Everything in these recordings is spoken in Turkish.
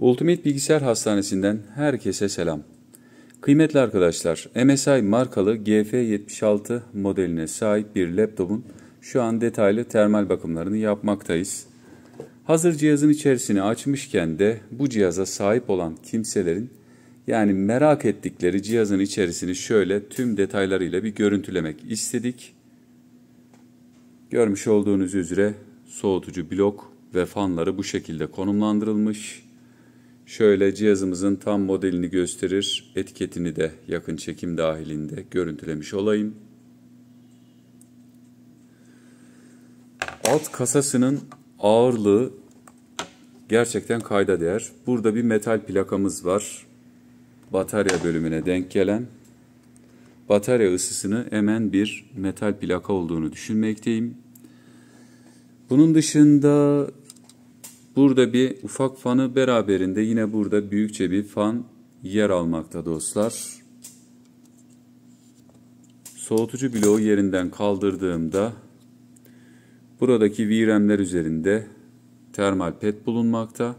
Ultimate Bilgisayar Hastanesi'nden herkese selam. Kıymetli arkadaşlar, MSI markalı GF76 modeline sahip bir laptopun şu an detaylı termal bakımlarını yapmaktayız. Hazır cihazın içerisini açmışken de bu cihaza sahip olan kimselerin yani merak ettikleri cihazın içerisini şöyle tüm detaylarıyla bir görüntülemek istedik. Görmüş olduğunuz üzere soğutucu blok ve fanları bu şekilde konumlandırılmış. Şöyle cihazımızın tam modelini gösterir, etiketini de yakın çekim dahilinde görüntülemiş olayım. Alt kasasının ağırlığı gerçekten kayda değer. Burada bir metal plakamız var. Batarya bölümüne denk gelen. Batarya ısısını emen bir metal plaka olduğunu düşünmekteyim. Bunun dışında Burada bir ufak fanı beraberinde yine burada büyükçe bir fan yer almakta dostlar. Soğutucu bloğu yerinden kaldırdığımda buradaki VRAM'ler üzerinde termal pet bulunmakta.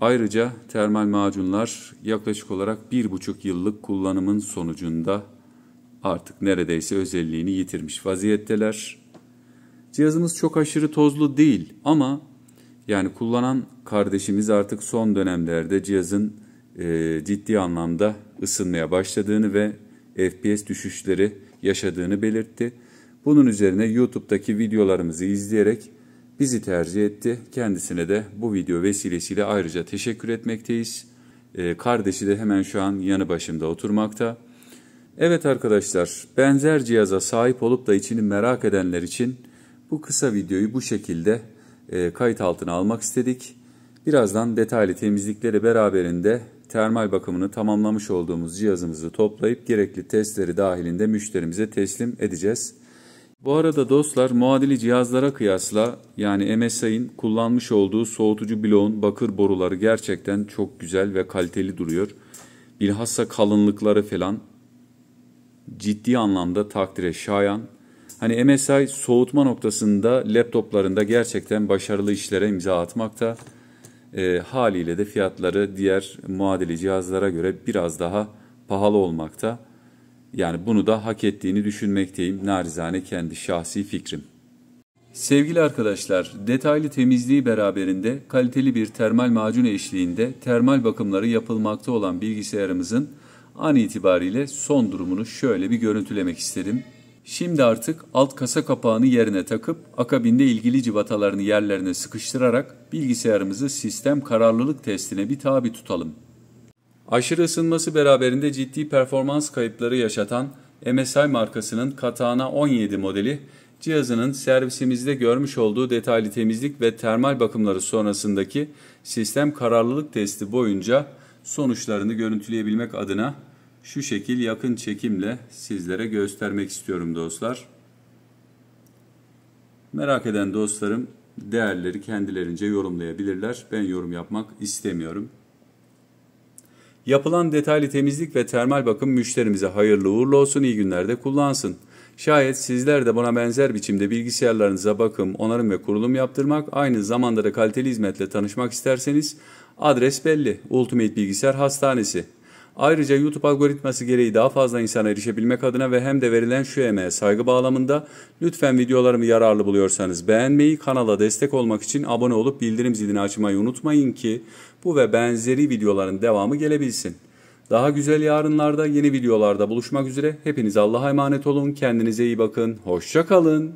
Ayrıca termal macunlar yaklaşık olarak 1,5 yıllık kullanımın sonucunda artık neredeyse özelliğini yitirmiş vaziyetteler. Cihazımız çok aşırı tozlu değil ama yani kullanan kardeşimiz artık son dönemlerde cihazın e, ciddi anlamda ısınmaya başladığını ve FPS düşüşleri yaşadığını belirtti. Bunun üzerine YouTube'daki videolarımızı izleyerek bizi tercih etti. Kendisine de bu video vesilesiyle ayrıca teşekkür etmekteyiz. E, kardeşi de hemen şu an yanı başımda oturmakta. Evet arkadaşlar, benzer cihaza sahip olup da içini merak edenler için bu kısa videoyu bu şekilde e, kayıt altına almak istedik. Birazdan detaylı temizlikleri beraberinde termal bakımını tamamlamış olduğumuz cihazımızı toplayıp gerekli testleri dahilinde müşterimize teslim edeceğiz. Bu arada dostlar muadili cihazlara kıyasla yani MSI'ın kullanmış olduğu soğutucu bloğun bakır boruları gerçekten çok güzel ve kaliteli duruyor. Bilhassa kalınlıkları falan ciddi anlamda takdire şayan Hani MSI soğutma noktasında laptoplarında gerçekten başarılı işlere imza atmakta. E, haliyle de fiyatları diğer muadili cihazlara göre biraz daha pahalı olmakta. Yani bunu da hak ettiğini düşünmekteyim narizane kendi şahsi fikrim. Sevgili arkadaşlar, detaylı temizliği beraberinde kaliteli bir termal macun eşliğinde termal bakımları yapılmakta olan bilgisayarımızın an itibariyle son durumunu şöyle bir görüntülemek istedim. Şimdi artık alt kasa kapağını yerine takıp akabinde ilgili civatalarını yerlerine sıkıştırarak bilgisayarımızı sistem kararlılık testine bir tabi tutalım. Aşırı ısınması beraberinde ciddi performans kayıpları yaşatan MSI markasının Katana 17 modeli cihazının servisimizde görmüş olduğu detaylı temizlik ve termal bakımları sonrasındaki sistem kararlılık testi boyunca sonuçlarını görüntüleyebilmek adına şu şekil yakın çekimle sizlere göstermek istiyorum dostlar. Merak eden dostlarım değerleri kendilerince yorumlayabilirler. Ben yorum yapmak istemiyorum. Yapılan detaylı temizlik ve termal bakım müşterimize hayırlı uğurlu olsun, iyi günlerde kullansın. Şayet sizler de buna benzer biçimde bilgisayarlarınıza bakım, onarım ve kurulum yaptırmak, aynı zamanda da kaliteli hizmetle tanışmak isterseniz adres belli. Ultimate Bilgisayar Hastanesi Ayrıca YouTube algoritması gereği daha fazla insana erişebilmek adına ve hem de verilen şu emeğe saygı bağlamında lütfen videolarımı yararlı buluyorsanız beğenmeyi, kanala destek olmak için abone olup bildirim zilini açmayı unutmayın ki bu ve benzeri videoların devamı gelebilsin. Daha güzel yarınlarda yeni videolarda buluşmak üzere. Hepiniz Allah'a emanet olun. Kendinize iyi bakın. Hoşça kalın.